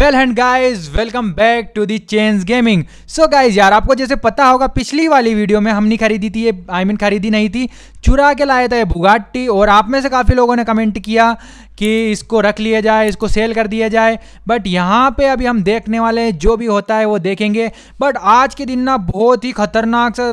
well and guys welcome back to the Change Gaming so guys यार आपको जैसे पता होगा पिछली वाली वीडियो में हमने खरीदी थी ये आई I मीन mean, खरीदी नहीं थी चुरा के लाया था ये बुगाटी और आप में से काफ़ी लोगों ने कमेंट किया कि इसको रख लिया जाए इसको सेल कर दिया जाए बट यहाँ पे अभी हम देखने वाले हैं जो भी होता है वो देखेंगे बट आज के दिन ना बहुत ही खतरनाक सा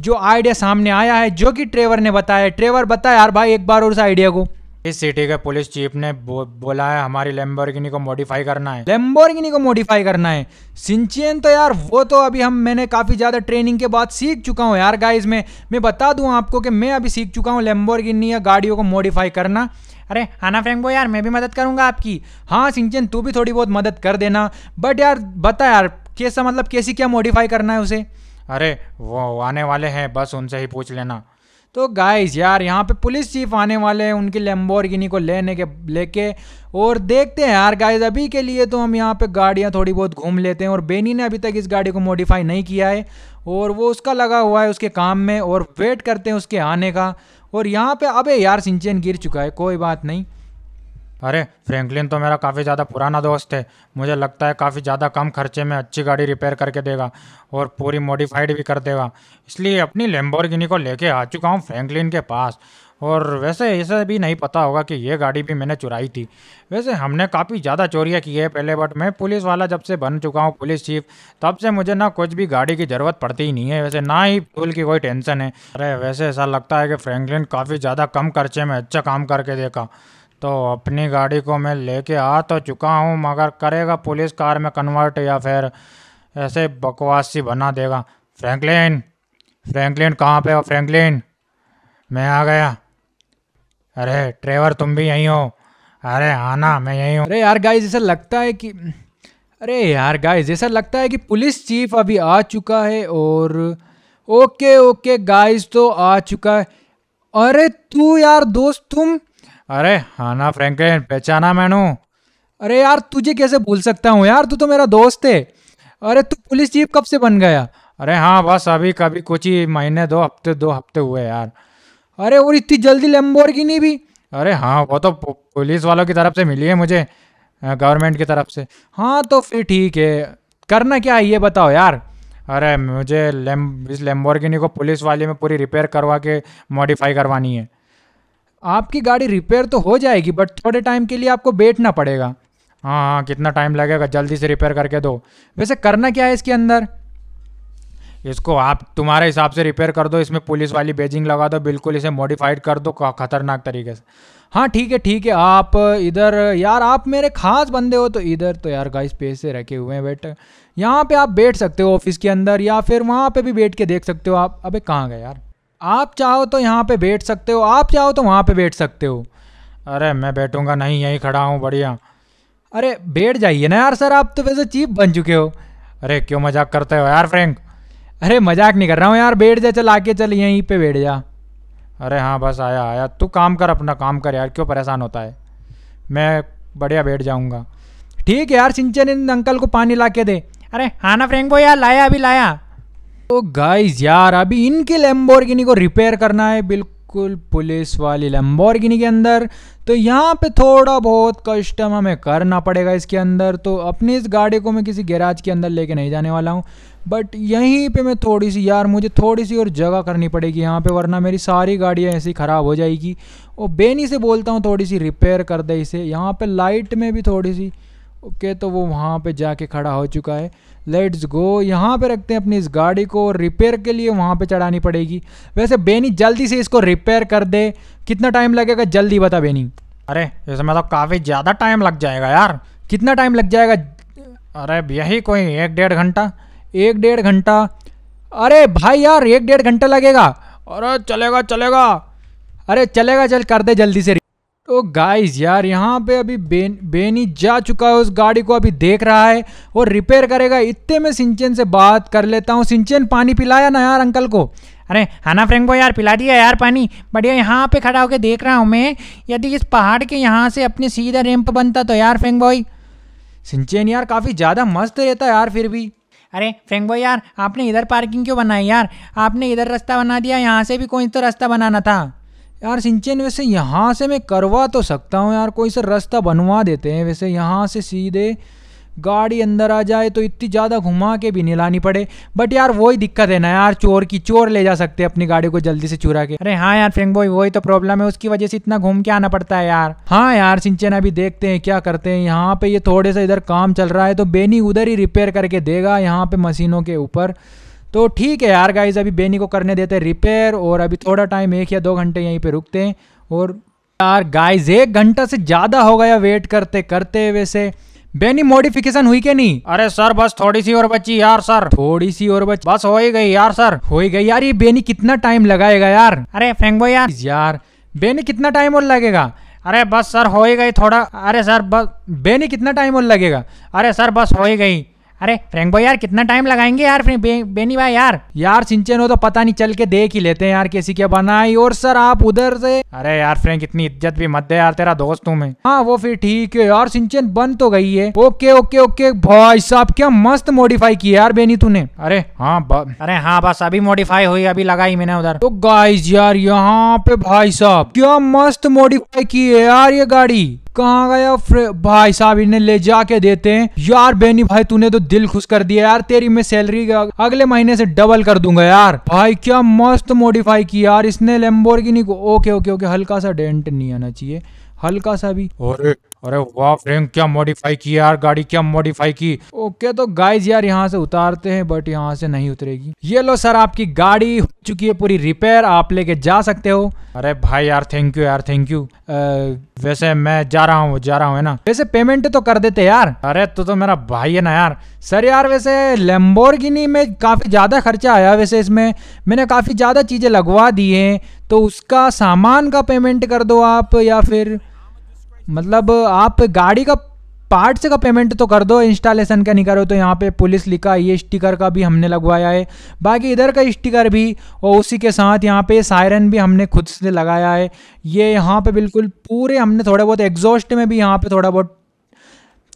जो आइडिया सामने आया है जो कि ट्रेवर ने बताया ट्रेवर बताया यार भाई एक बार और उस आइडिया को इस सिटी के पुलिस चीफ ने बो, बोला है हमारी लेम्बोर्गिनी को मॉडिफाई करना है लेम्बोर्गिनी को मॉडिफाई करना है सिंचियन तो यार वो तो अभी हम मैंने काफ़ी ज़्यादा ट्रेनिंग के बाद सीख चुका हूँ यार गाइज में मैं बता दूँ आपको कि मैं अभी सीख चुका हूँ लेम्बोर्गिनी या गाड़ियों को मॉडिफाई करना अरे हाना फ्रेंक यार मैं भी मदद करूंगा आपकी हाँ सिंचन तू भी थोड़ी बहुत मदद कर देना बट यार बता यार कैसा मतलब कैसी क्या मॉडिफाई करना है उसे अरे वो आने वाले हैं बस उनसे ही पूछ लेना तो गाइस यार यहाँ पे पुलिस चीफ आने वाले हैं उनकी लेम्बोर्गिनी को लेने के लेके और देखते हैं यार गाइस अभी के लिए तो हम यहाँ पे गाड़ियाँ थोड़ी बहुत घूम लेते हैं और बेनी ने अभी तक इस गाड़ी को मॉडिफाई नहीं किया है और वो उसका लगा हुआ है उसके काम में और वेट करते हैं उसके आने का और यहाँ पर अब यार सिंचन गिर चुका है कोई बात नहीं अरे फ्रैंकलिन तो मेरा काफ़ी ज़्यादा पुराना दोस्त है मुझे लगता है काफ़ी ज़्यादा कम खर्चे में अच्छी गाड़ी रिपेयर करके देगा और पूरी मॉडिफाइड भी कर देगा इसलिए अपनी लेम्बोरगिनी को लेके आ चुका हूँ फ्रैंकलिन के पास और वैसे इसे भी नहीं पता होगा कि ये गाड़ी भी मैंने चुराई थी वैसे हमने काफ़ी ज़्यादा चोरियाँ की है पहले बट मैं पुलिस वाला जब से बन चुका हूँ पुलिस चीफ तब से मुझे ना कुछ भी गाड़ी की ज़रूरत पड़ती ही नहीं है वैसे ना ही फूल की कोई टेंशन है अरे वैसे ऐसा लगता है कि फ्रैंकलिन काफ़ी ज़्यादा कम खर्चे में अच्छा काम करके देखा तो अपनी गाड़ी को मैं लेके आ तो चुका हूँ मगर करेगा पुलिस कार में कन्वर्ट या फिर ऐसे बकवासी बना देगा फ्रैंकलिन फ्रैंकलिन कहाँ पे हो फ्रैंकलिन मैं आ गया अरे ट्रेवर तुम भी यहीं हो अरे आना मैं यहीं हूँ अरे यार गाइज ऐसा लगता है कि अरे यार गाइज ऐसा लगता है कि पुलिस चीफ अभी आ चुका है और ओके ओके गाइज तो आ चुका है अरे तू यार दोस्त तुम अरे हाँ ना फ्रैंकलिन पहचाना मैनू अरे यार तुझे कैसे भूल सकता हूँ यार तू तो मेरा दोस्त है अरे तू पुलिस चीफ कब से बन गया अरे हाँ बस अभी कभी कुछ ही महीने दो हफ्ते दो हफ्ते हुए यार अरे और इतनी जल्दी नहीं भी अरे हाँ वो तो पुलिस वालों की तरफ से मिली है मुझे गवर्नमेंट की तरफ से हाँ तो फिर ठीक है करना क्या है ये बताओ यार अरे मुझे लेम इस लेम्बोर्गिनी को पुलिस वाले में पूरी रिपेयर करवा के मॉडिफाई करवानी है आपकी गाड़ी रिपेयर तो हो जाएगी बट थोड़े टाइम के लिए आपको बैठना पड़ेगा हाँ हाँ कितना टाइम लगेगा जल्दी से रिपेयर करके दो वैसे करना क्या है इसके अंदर इसको आप तुम्हारे हिसाब से रिपेयर कर दो इसमें पुलिस वाली बेजिंग लगा दो बिल्कुल इसे मॉडिफाइड कर दो खतरनाक तरीके से हाँ ठीक है ठीक है आप इधर यार आप मेरे खास बंदे हो तो इधर तो यार गाइस पैसे रखे हुए हैं बेट यहाँ पे आप बैठ सकते हो ऑफिस के अंदर या फिर वहाँ पे भी बैठ के देख सकते हो आप अबे कहाँ गए यार आप चाहो तो यहाँ पे बैठ सकते हो आप चाहो तो वहाँ पे बैठ सकते हो अरे मैं बैठूँगा नहीं यहीं खड़ा हूँ बढ़िया अरे बैठ जाइए ना यार सर आप तो वैसे चीप बन चुके हो अरे क्यों मजाक करते हो यार फ्रेंक अरे मजाक नहीं कर रहा हूँ यार बैठ जा चल आके चल यहीं पे बैठ जा अरे हाँ बस आया आया तू काम कर अपना काम कर यार क्यों परेशान होता है मैं बढ़िया बैठ जाऊँगा ठीक है यार सिंचन इन अंकल को पानी ला के दे अरे हाँ ना फ्रेंक वो यार लाया अभी लाया तो गाइज यार अभी इनके लेम्बोर्गिनी को रिपेयर करना है बिल्कुल पुलिस वाली लेम्बोर्गिनी के अंदर तो यहाँ पे थोड़ा बहुत कस्टम हमें करना पड़ेगा इसके अंदर तो अपनी इस गाड़ी को मैं किसी गैराज के अंदर लेके नहीं जाने वाला हूँ बट यहीं पे मैं थोड़ी सी यार मुझे थोड़ी सी और जगह करनी पड़ेगी यहाँ पे वरना मेरी सारी गाड़ियाँ ऐसी ख़राब हो जाएगी और बेनी से बोलता हूँ थोड़ी सी रिपेयर कर दे इसे यहाँ पर लाइट में भी थोड़ी सी ओके तो वो वहाँ पे जाके खड़ा हो चुका है लेट्स गो यहाँ पे रखते हैं अपनी इस गाड़ी को रिपेयर के लिए वहाँ पे चढ़ानी पड़ेगी वैसे बेनी जल्दी से इसको रिपेयर कर दे कितना टाइम लगेगा जल्दी बता बेनी अरे जैसे मतलब तो काफ़ी ज़्यादा टाइम लग जाएगा यार कितना टाइम लग जाएगा अरे यही कोई एक डेढ़ घंटा एक डेढ़ घंटा अरे भाई यार एक डेढ़ घंटा लगेगा अरे चलेगा चलेगा अरे चलेगा चल कर दे जल्दी से तो गाइस यार यहाँ पे अभी बेन बेनी जा चुका है उस गाड़ी को अभी देख रहा है और रिपेयर करेगा इतने में सिंचन से बात कर लेता हूँ सिंचन पानी पिलाया ना यार अंकल को अरे ना फ्रेंको यार पिला दिया यार पानी बढ़िया यहाँ पे खड़ा होकर देख रहा हूँ मैं यदि इस पहाड़ के यहाँ से अपने सीधा रैंप बनता तो यार फ्रेंक भाई सिंचन यार काफ़ी ज़्यादा मस्त रहता यार फिर भी अरे फ्रेंक भाई यार आपने इधर पार्किंग क्यों बनाई यार आपने इधर रास्ता बना दिया यहाँ से भी कोई तो रास्ता बनाना था यार सिंचन वैसे यहाँ से मैं करवा तो सकता हूँ यार कोई सा रास्ता बनवा देते हैं वैसे यहाँ से सीधे गाड़ी अंदर आ जाए तो इतनी ज़्यादा घुमा के भी नहीं लानी पड़े बट यार वही दिक्कत है ना यार चोर की चोर ले जा सकते हैं अपनी गाड़ी को जल्दी से चुरा के अरे हाँ यार फ्रेंक बॉय वही तो प्रॉब्लम है उसकी वजह से इतना घूम के आना पड़ता है यार हाँ यार सिंचन अभी देखते हैं क्या करते हैं यहाँ पे ये थोड़े सा इधर काम चल रहा है तो बेनी उधर ही रिपेयर करके देगा यहाँ पे मशीनों के ऊपर तो ठीक है यार गाइज अभी बेनी को करने देते हैं रिपेयर और अभी थोड़ा टाइम एक या दो घंटे यहीं पे रुकते हैं और यार गाइज एक घंटा से ज़्यादा हो गया वेट करते करते वैसे बेनी मॉडिफिकेशन हुई क्या नहीं अरे सर बस थोड़ी सी और बची यार सर थोड़ी सी और बची बस हो ही गई यार सर हो ही गई यार ये बेनी कितना टाइम लगाएगा यार अरे फेंगो यार यार बेनी कितना टाइम और लगेगा अरे बस सर हो ही गई थोड़ा अरे सर बस बेनी कितना टाइम और लगेगा अरे सर बस हो ही गई अरे फ्रेंक भाई यार कितना टाइम लगाएंगे यार बे, बेनी भाई यार यार सिंचन हो तो पता नहीं चल के देख ही लेते हैं यार कैसी क्या बनाई और सर आप उधर से अरे यार फ्रेंक इतनी इज्जत भी मत दे यार तेरा दोस्त हूँ मैं हाँ वो फिर ठीक है यार सिंचन बन तो गई है ओके ओके ओके भाई साहब क्या मस्त मॉडिफाई किया यार बेनी तूने अरे हाँ अरे हाँ बस अभी मॉडिफाई हुई अभी लगाई मैंने उधर तो गाइज यार यहाँ पे भाई साहब क्या मस्त मॉडिफाई की है यार ये गाड़ी कहाँ गया भाई साहब इन्हें ले जाके देते हैं यार बेनी भाई तूने तो दिल खुश कर दिया यार तेरी मैं सैलरी अगले महीने से डबल कर दूंगा यार भाई क्या मस्त मॉडिफाई की यार इसने लेम्बोर्गिनी को ओके ओके ओके हल्का सा डेंट नहीं आना चाहिए हल्का सा भी अरे अरे वाह फ्रेम क्या मॉडिफाई की यार गाड़ी क्या मॉडिफाई की ओके तो गाइज यार यहाँ से उतारते हैं बट यहाँ से नहीं उतरेगी ये लो सर आपकी गाड़ी हो चुकी है पूरी रिपेयर आप लेके जा सकते हो अरे भाई यार थैंक यू यार थैंक यू वैसे मैं जा रहा हूँ जा रहा हूँ है ना वैसे पेमेंट तो कर देते यार अरे तो, तो मेरा भाई है ना यार सर यार वैसे लेम्बोर में काफ़ी ज़्यादा खर्चा आया वैसे इसमें मैंने काफ़ी ज़्यादा चीज़ें लगवा दी है तो उसका सामान का पेमेंट कर दो आप या फिर मतलब आप गाड़ी का पार्ट्स का पेमेंट तो कर दो इंस्टॉलेशन का नहीं करो तो यहाँ पे पुलिस लिखा ये स्टिकर का भी हमने लगवाया है बाकी इधर का स्टिकर भी और उसी के साथ यहाँ पे सायरन भी हमने खुद से लगाया है ये यहाँ पे बिल्कुल पूरे हमने थोड़ा बहुत एग्जॉस्ट में भी यहाँ पे थोड़ा बहुत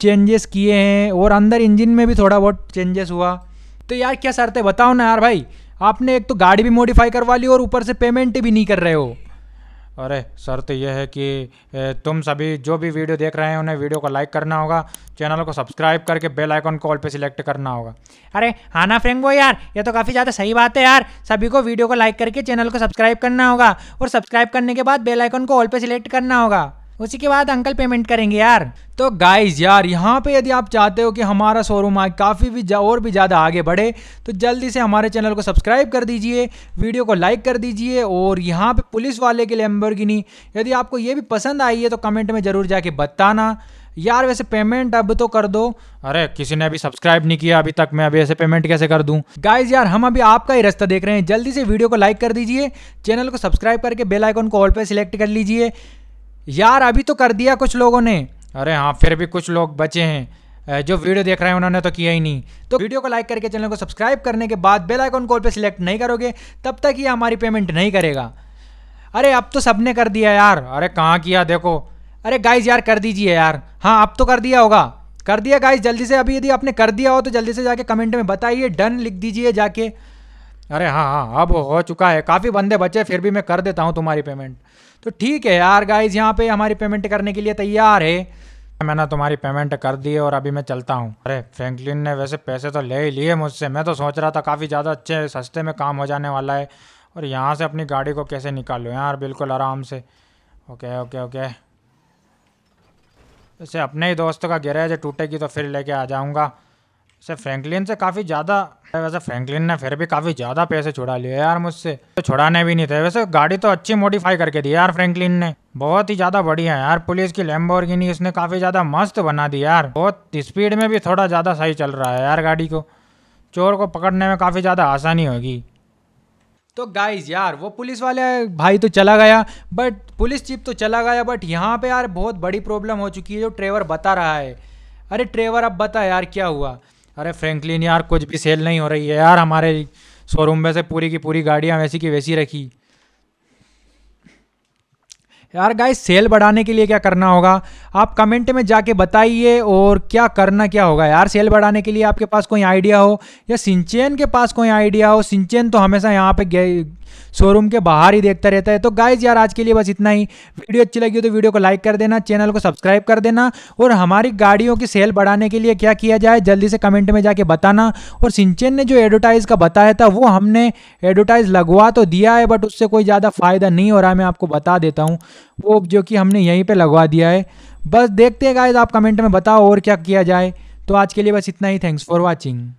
चेंजेस किए हैं और अंदर इंजन में भी थोड़ा बहुत चेंजेस हुआ तो यार क्या शर्त है बताओ ना यार भाई आपने एक तो गाड़ी भी मॉडिफाई करवा ली और ऊपर से पेमेंट भी नहीं कर रहे हो अरे शर्त यह है कि तुम सभी जो भी वीडियो देख रहे हैं उन्हें वीडियो को लाइक करना होगा चैनल को सब्सक्राइब करके बेल आइकन ऑल पे सिलेक्ट करना होगा अरे हाँ ना वो यार ये तो काफ़ी ज़्यादा सही बात है यार सभी को वीडियो को लाइक करके चैनल को सब्सक्राइब करना होगा और सब्सक्राइब करने के बाद बेलाइकन को ऑल पर सिलेक्ट करना होगा उसी के बाद अंकल पेमेंट करेंगे यार तो गाइज यार यहाँ पे यदि आप चाहते हो कि हमारा शोरूम आज काफ़ी भी और भी ज़्यादा आगे बढ़े तो जल्दी से हमारे चैनल को सब्सक्राइब कर दीजिए वीडियो को लाइक कर दीजिए और यहाँ पे पुलिस वाले लिए एम्बरगिनी यदि आपको ये भी पसंद आई है तो कमेंट में ज़रूर जाके बताना यार वैसे पेमेंट अब तो कर दो अरे किसी ने अभी सब्सक्राइब नहीं किया अभी तक मैं अभी ऐसे पेमेंट कैसे कर दूं गाइज यार हम अभी आपका ही रास्ता देख रहे हैं जल्दी से वीडियो को लाइक कर दीजिए चैनल को सब्सक्राइब करके बेल आइकन को ऑल पे सिलेक्ट कर लीजिए यार अभी तो कर दिया कुछ लोगों ने अरे हाँ फिर भी कुछ लोग बचे हैं जो वीडियो देख रहे हैं उन्होंने तो किया ही नहीं तो वीडियो को लाइक करके चैनल को सब्सक्राइब करने के बाद बेल आइकॉन कॉल पे सिलेक्ट नहीं करोगे तब तक ये हमारी पेमेंट नहीं करेगा अरे अब तो सबने कर दिया यार अरे कहाँ किया देखो अरे गाइज यार कर दीजिए यार हाँ अब तो कर दिया होगा कर दिया गाइज जल्दी से अभी यदि आपने कर दिया हो तो जल्दी से जाके कमेंट में बताइए डन लिख दीजिए जाके अरे हाँ हाँ अब हो चुका है काफ़ी बंदे बचे फिर भी मैं कर देता हूँ तुम्हारी पेमेंट तो ठीक है यार गाइज यहाँ पे हमारी पेमेंट करने के लिए तैयार है मैंने तुम्हारी पेमेंट कर दी है और अभी मैं चलता हूँ अरे फ्रैंकलिन ने वैसे पैसे तो ले ही लिए मुझसे मैं तो सोच रहा था काफ़ी ज़्यादा अच्छे सस्ते में काम हो जाने वाला है और यहाँ से अपनी गाड़ी को कैसे निकालो यार बिल्कुल आराम से ओके ओके ओके वैसे अपने ही दोस्त का गैरेज टूटेगी तो फिर लेके आ जाऊँगा सर फ्रैंकलिन से काफ़ी ज़्यादा वैसे फ्रैंकलिन ने फिर भी काफ़ी ज़्यादा पैसे छुड़ा लिए यार मुझसे तो छुड़ाने भी नहीं थे वैसे गाड़ी तो अच्छी मॉडिफाई करके दी यार फ्रैंकलिन ने बहुत ही ज़्यादा बढ़िया है यार पुलिस की लैम्बोर्गिनी इसने काफ़ी ज़्यादा मस्त बना दी यार बहुत स्पीड में भी थोड़ा ज़्यादा सही चल रहा है यार गाड़ी को चोर को पकड़ने में काफ़ी ज़्यादा आसानी होगी तो गाइज यार वो पुलिस वाले भाई तो चला गया बट पुलिस चीफ तो चला गया बट यहाँ पे यार बहुत बड़ी प्रॉब्लम हो चुकी है जो ट्रेवर बता रहा है अरे ट्रेवर अब बता यार क्या हुआ अरे फ्रैंकलिन यार कुछ भी सेल नहीं हो रही है यार हमारे शोरूम में से पूरी की पूरी गाड़ियाँ वैसी की वैसी रखी यार गाइस सेल बढ़ाने के लिए क्या करना होगा आप कमेंट में जाके बताइए और क्या करना क्या होगा यार सेल बढ़ाने के लिए आपके पास कोई आइडिया हो या सिंचेन के पास कोई आइडिया हो सिंचेन तो हमेशा यहाँ पे शोरूम के बाहर ही देखता रहता है तो गाइज यार आज के लिए बस इतना ही वीडियो अच्छी लगी हो तो वीडियो को लाइक कर देना चैनल को सब्सक्राइब कर देना और हमारी गाड़ियों की सेल बढ़ाने के लिए क्या किया जाए जल्दी से कमेंट में जाके बताना और सिंचन ने जो एडवर्टाइज़ का बताया था वो हमने एडवर्टाइज़ लगवा तो दिया है बट उससे कोई ज़्यादा फ़ायदा नहीं हो रहा है मैं आपको बता देता हूँ वो जो कि हमने यहीं पर लगवा दिया है बस देखते हैं गाइज आप कमेंट में बताओ और क्या किया जाए तो आज के लिए बस इतना ही थैंक्स फॉर वॉचिंग